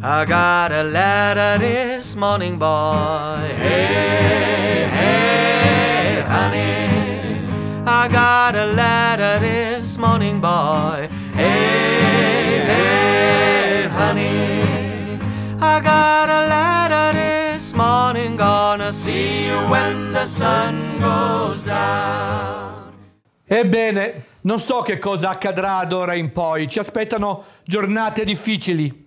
I got a letter this morning, boy. Hey, hey, honey. I got a letter this morning, boy. Hey, hey, honey. I got a letter this morning, gonna see you when the sun goes down. Ebbene, non so che cosa accadrà d'ora in poi. Ci aspettano giornate difficili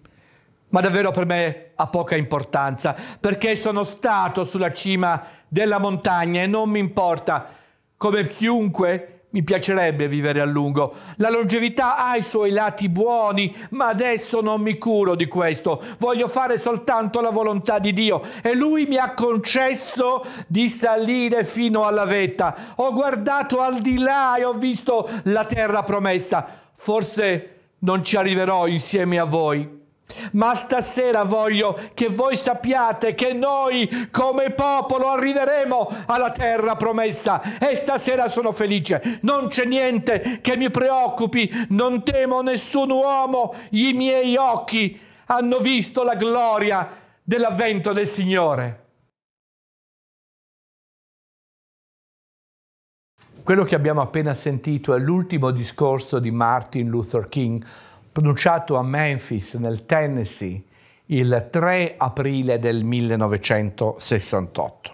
ma davvero per me ha poca importanza, perché sono stato sulla cima della montagna e non mi importa. Come chiunque mi piacerebbe vivere a lungo. La longevità ha i suoi lati buoni, ma adesso non mi curo di questo. Voglio fare soltanto la volontà di Dio e Lui mi ha concesso di salire fino alla vetta. Ho guardato al di là e ho visto la terra promessa. Forse non ci arriverò insieme a voi ma stasera voglio che voi sappiate che noi come popolo arriveremo alla terra promessa e stasera sono felice. Non c'è niente che mi preoccupi, non temo nessun uomo, i miei occhi hanno visto la gloria dell'avvento del Signore. Quello che abbiamo appena sentito è l'ultimo discorso di Martin Luther King pronunciato a Memphis, nel Tennessee, il 3 aprile del 1968.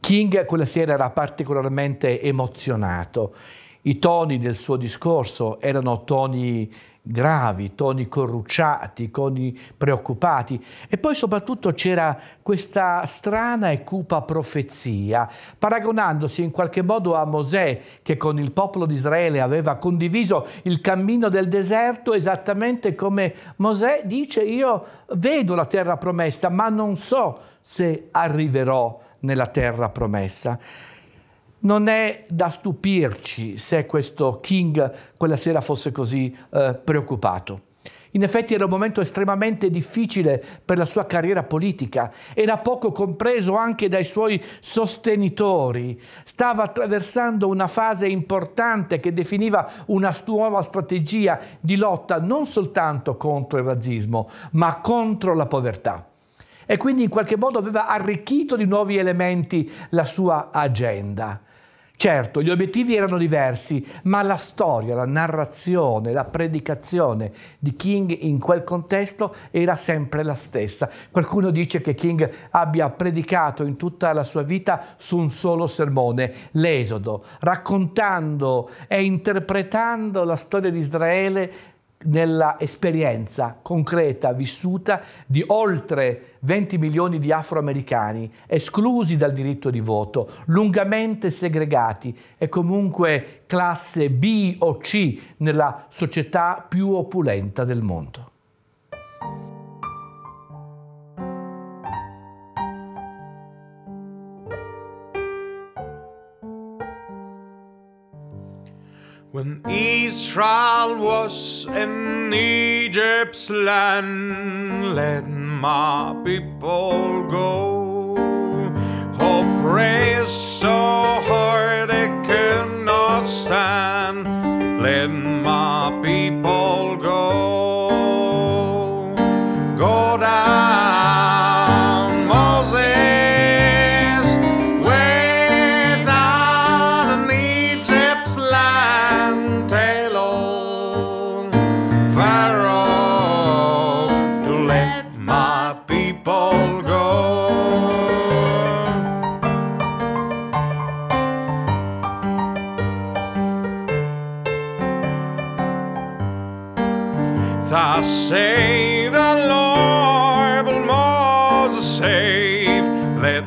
King quella sera era particolarmente emozionato. I toni del suo discorso erano toni gravi, toni corrucciati, toni preoccupati e poi soprattutto c'era questa strana e cupa profezia, paragonandosi in qualche modo a Mosè che con il popolo di Israele aveva condiviso il cammino del deserto esattamente come Mosè dice io vedo la terra promessa ma non so se arriverò nella terra promessa. Non è da stupirci se questo King quella sera fosse così eh, preoccupato. In effetti era un momento estremamente difficile per la sua carriera politica, era poco compreso anche dai suoi sostenitori, stava attraversando una fase importante che definiva una nuova strategia di lotta non soltanto contro il razzismo, ma contro la povertà. E quindi in qualche modo aveva arricchito di nuovi elementi la sua agenda. Certo, gli obiettivi erano diversi, ma la storia, la narrazione, la predicazione di King in quel contesto era sempre la stessa. Qualcuno dice che King abbia predicato in tutta la sua vita su un solo sermone, l'Esodo, raccontando e interpretando la storia di Israele nella esperienza concreta vissuta di oltre 20 milioni di afroamericani esclusi dal diritto di voto, lungamente segregati e comunque classe B o C nella società più opulenta del mondo. trial was in Egypt's land. Let my people go. Oh, praise I say the Lord will Moses save, let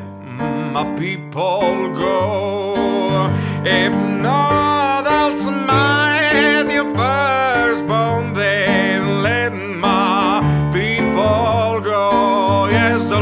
my people go. If not, I'll smite your firstborn, then let my people go. Yes, the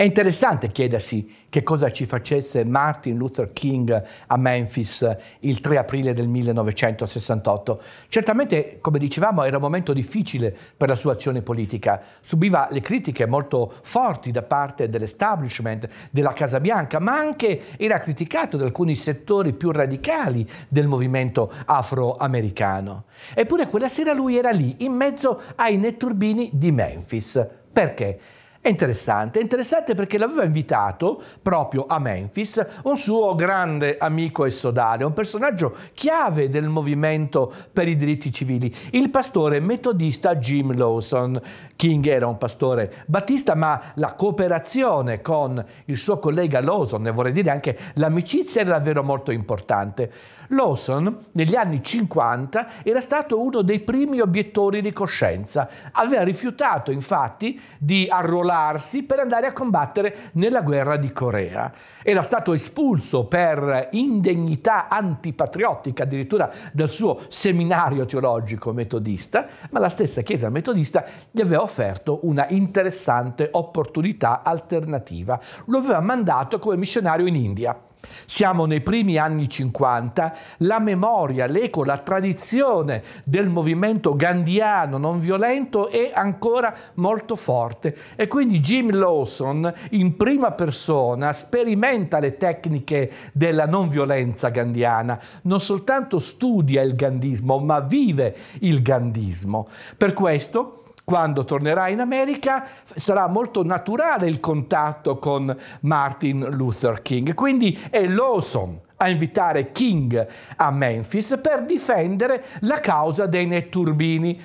È interessante chiedersi che cosa ci facesse Martin Luther King a Memphis il 3 aprile del 1968. Certamente, come dicevamo, era un momento difficile per la sua azione politica. Subiva le critiche molto forti da parte dell'establishment, della Casa Bianca, ma anche era criticato da alcuni settori più radicali del movimento afroamericano. Eppure quella sera lui era lì, in mezzo ai netturbini di Memphis. Perché? È interessante, è interessante perché l'aveva invitato proprio a Memphis un suo grande amico e sodale, un personaggio chiave del movimento per i diritti civili, il pastore metodista Jim Lawson. King era un pastore battista, ma la cooperazione con il suo collega Lawson, e vorrei dire anche l'amicizia, era davvero molto importante. Lawson, negli anni 50, era stato uno dei primi obiettori di coscienza. Aveva rifiutato, infatti, di arruolare arruolarsi per andare a combattere nella guerra di Corea. Era stato espulso per indegnità antipatriottica addirittura dal suo seminario teologico metodista, ma la stessa Chiesa metodista gli aveva offerto una interessante opportunità alternativa. Lo aveva mandato come missionario in India. Siamo nei primi anni 50, la memoria, l'eco, la tradizione del movimento gandhiano non violento è ancora molto forte e quindi Jim Lawson in prima persona sperimenta le tecniche della non violenza gandhiana, non soltanto studia il gandhismo ma vive il gandhismo. Per questo quando tornerà in America sarà molto naturale il contatto con Martin Luther King. Quindi è Lawson a invitare King a Memphis per difendere la causa dei netturbini.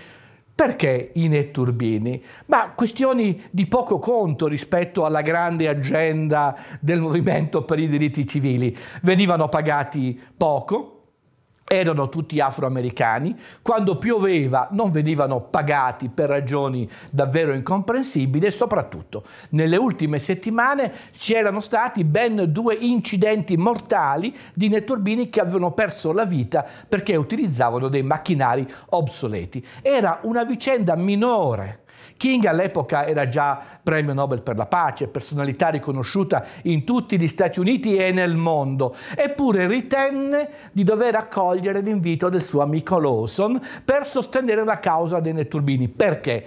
Perché i netturbini? Ma questioni di poco conto rispetto alla grande agenda del movimento per i diritti civili. Venivano pagati poco, erano tutti afroamericani, quando pioveva non venivano pagati per ragioni davvero incomprensibili e soprattutto nelle ultime settimane c'erano stati ben due incidenti mortali di netturbini che avevano perso la vita perché utilizzavano dei macchinari obsoleti. Era una vicenda minore King all'epoca era già premio Nobel per la pace, personalità riconosciuta in tutti gli Stati Uniti e nel mondo, eppure ritenne di dover accogliere l'invito del suo amico Lawson per sostenere la causa dei netturbini. Perché?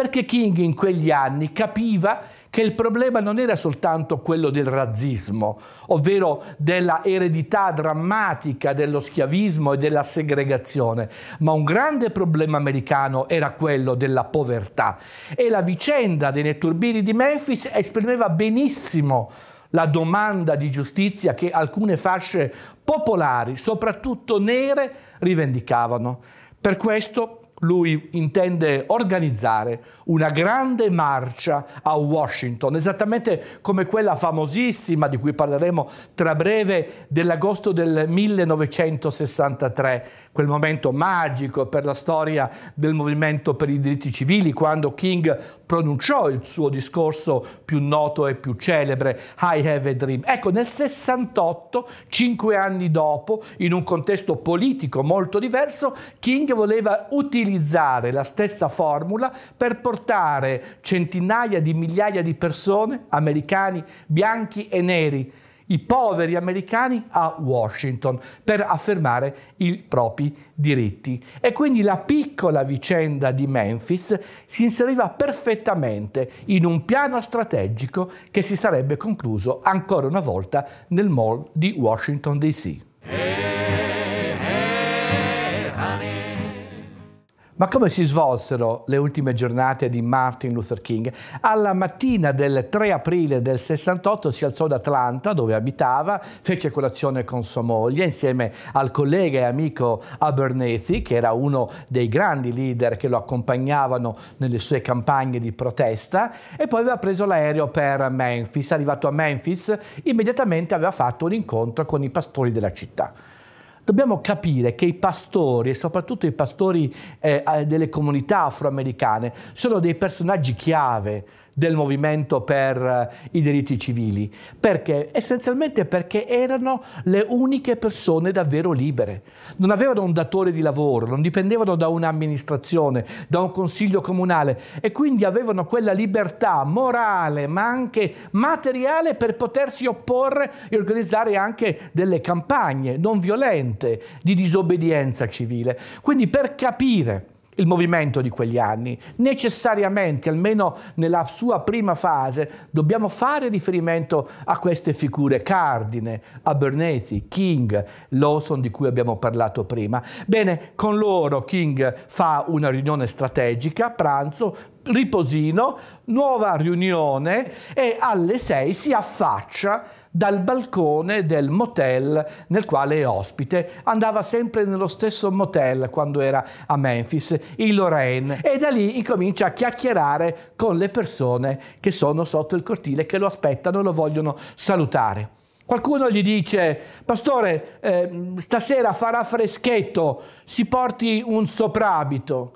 perché King in quegli anni capiva che il problema non era soltanto quello del razzismo, ovvero della eredità drammatica dello schiavismo e della segregazione, ma un grande problema americano era quello della povertà e la vicenda dei netturbini di Memphis esprimeva benissimo la domanda di giustizia che alcune fasce popolari, soprattutto nere, rivendicavano. Per questo lui intende organizzare una grande marcia a Washington, esattamente come quella famosissima di cui parleremo tra breve dell'agosto del 1963, quel momento magico per la storia del movimento per i diritti civili, quando King pronunciò il suo discorso più noto e più celebre, I Have a Dream. Ecco, nel 68, cinque anni dopo, in un contesto politico molto diverso, King voleva utilizzare utilizzare la stessa formula per portare centinaia di migliaia di persone, americani bianchi e neri, i poveri americani a Washington per affermare i propri diritti. E quindi la piccola vicenda di Memphis si inseriva perfettamente in un piano strategico che si sarebbe concluso ancora una volta nel mall di Washington DC. Ma come si svolsero le ultime giornate di Martin Luther King? Alla mattina del 3 aprile del 68 si alzò da Atlanta, dove abitava, fece colazione con sua moglie insieme al collega e amico Abernethy, che era uno dei grandi leader che lo accompagnavano nelle sue campagne di protesta, e poi aveva preso l'aereo per Memphis. Arrivato a Memphis, immediatamente aveva fatto un incontro con i pastori della città dobbiamo capire che i pastori, e soprattutto i pastori eh, delle comunità afroamericane, sono dei personaggi chiave del movimento per eh, i diritti civili. Perché? Essenzialmente perché erano le uniche persone davvero libere. Non avevano un datore di lavoro, non dipendevano da un'amministrazione, da un consiglio comunale e quindi avevano quella libertà morale ma anche materiale per potersi opporre e organizzare anche delle campagne non violente di disobbedienza civile. Quindi per capire il movimento di quegli anni. Necessariamente, almeno nella sua prima fase, dobbiamo fare riferimento a queste figure cardine, a King, Lawson di cui abbiamo parlato prima. Bene, con loro King fa una riunione strategica, pranzo, riposino, nuova riunione e alle 6 si affaccia dal balcone del motel nel quale è ospite. Andava sempre nello stesso motel quando era a Memphis, in Lorraine, e da lì incomincia a chiacchierare con le persone che sono sotto il cortile, che lo aspettano e lo vogliono salutare. Qualcuno gli dice, pastore, eh, stasera farà freschetto, si porti un soprabito.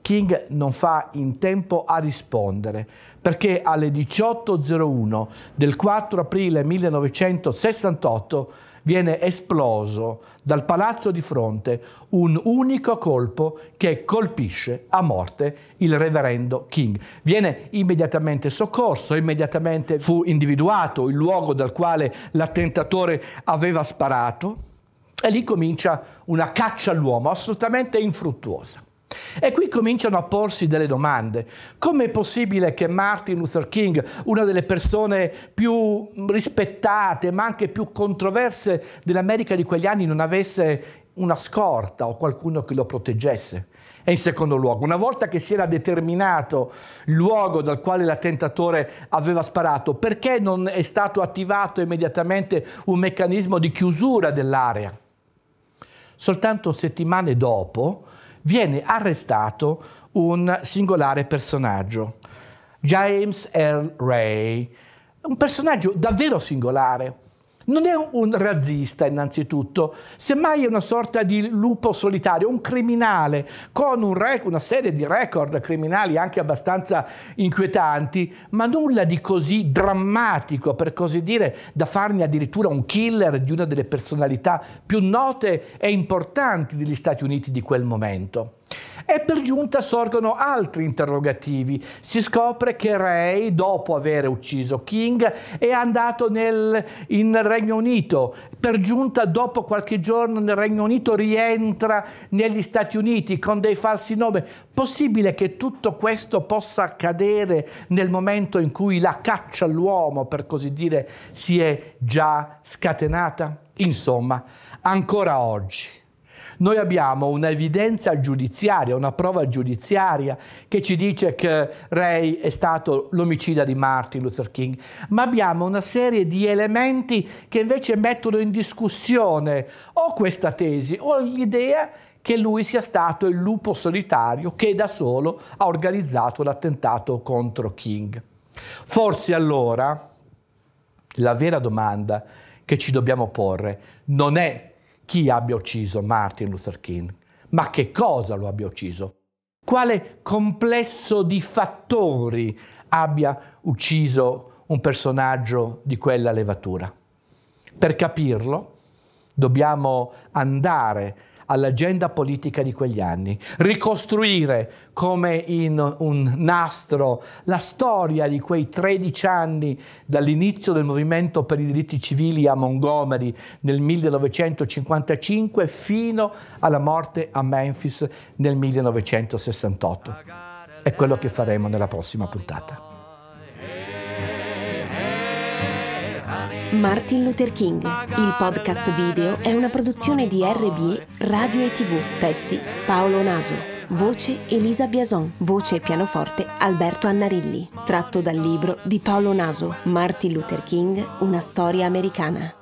King non fa in tempo a rispondere perché alle 18.01 del 4 aprile 1968 viene esploso dal palazzo di fronte un unico colpo che colpisce a morte il reverendo King. Viene immediatamente soccorso, immediatamente fu individuato il luogo dal quale l'attentatore aveva sparato e lì comincia una caccia all'uomo assolutamente infruttuosa. E qui cominciano a porsi delle domande. Come è possibile che Martin Luther King, una delle persone più rispettate ma anche più controverse dell'America di quegli anni, non avesse una scorta o qualcuno che lo proteggesse? E in secondo luogo, una volta che si era determinato il luogo dal quale l'attentatore aveva sparato, perché non è stato attivato immediatamente un meccanismo di chiusura dell'area? Soltanto settimane dopo, viene arrestato un singolare personaggio, James Earl Ray, un personaggio davvero singolare, non è un razzista innanzitutto, semmai è una sorta di lupo solitario, un criminale con un rec- una serie di record criminali anche abbastanza inquietanti, ma nulla di così drammatico, per così dire, da farne addirittura un killer di una delle personalità più note e importanti degli Stati Uniti di quel momento. E per giunta sorgono altri interrogativi. Si scopre che Ray, dopo aver ucciso King, è andato nel, in Regno Unito. Per giunta, dopo qualche giorno nel Regno Unito, rientra negli Stati Uniti con dei falsi nomi. Possibile che tutto questo possa accadere nel momento in cui la caccia all'uomo, per così dire, si è già scatenata? Insomma, ancora oggi noi abbiamo un'evidenza giudiziaria, una prova giudiziaria che ci dice che Ray è stato l'omicida di Martin Luther King, ma abbiamo una serie di elementi che invece mettono in discussione o questa tesi o l'idea che lui sia stato il lupo solitario che da solo ha organizzato l'attentato contro King. Forse allora la vera domanda che ci dobbiamo porre non è chi abbia ucciso Martin Luther King, ma che cosa lo abbia ucciso, quale complesso di fattori abbia ucciso un personaggio di quella levatura. Per capirlo dobbiamo andare all'agenda politica di quegli anni, ricostruire come in un nastro la storia di quei 13 anni dall'inizio del movimento per i diritti civili a Montgomery nel 1955 fino alla morte a Memphis nel 1968. È quello che faremo nella prossima puntata. Martin Luther King, il podcast video, è una produzione di RBE Radio e TV. Testi Paolo Naso. Voce Elisa Biason. Voce e pianoforte Alberto Annarilli. Tratto dal libro di Paolo Naso, Martin Luther King, una storia americana.